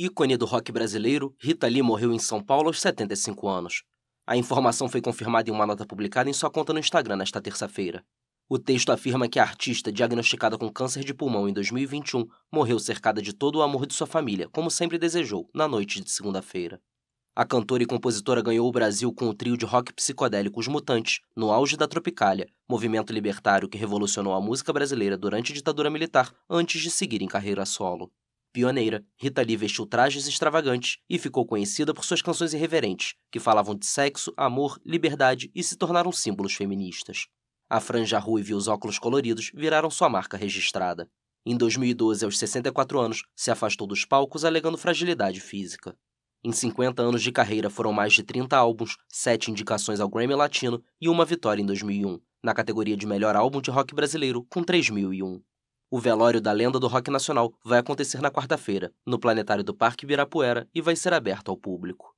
ícone do rock brasileiro, Rita Lee morreu em São Paulo aos 75 anos. A informação foi confirmada em uma nota publicada em sua conta no Instagram nesta terça-feira. O texto afirma que a artista, diagnosticada com câncer de pulmão em 2021, morreu cercada de todo o amor de sua família, como sempre desejou, na noite de segunda-feira. A cantora e compositora ganhou o Brasil com o trio de rock psicodélico Os Mutantes, no auge da Tropicália, movimento libertário que revolucionou a música brasileira durante a ditadura militar antes de seguir em carreira solo. Pioneira, Rita Lee vestiu trajes extravagantes e ficou conhecida por suas canções irreverentes, que falavam de sexo, amor, liberdade e se tornaram símbolos feministas. A franja ruiva e os óculos coloridos viraram sua marca registrada. Em 2012, aos 64 anos, se afastou dos palcos alegando fragilidade física. Em 50 anos de carreira foram mais de 30 álbuns, 7 indicações ao Grammy Latino e uma vitória em 2001, na categoria de melhor álbum de rock brasileiro, com 3001. O velório da lenda do rock nacional vai acontecer na quarta-feira, no Planetário do Parque Ibirapuera, e vai ser aberto ao público.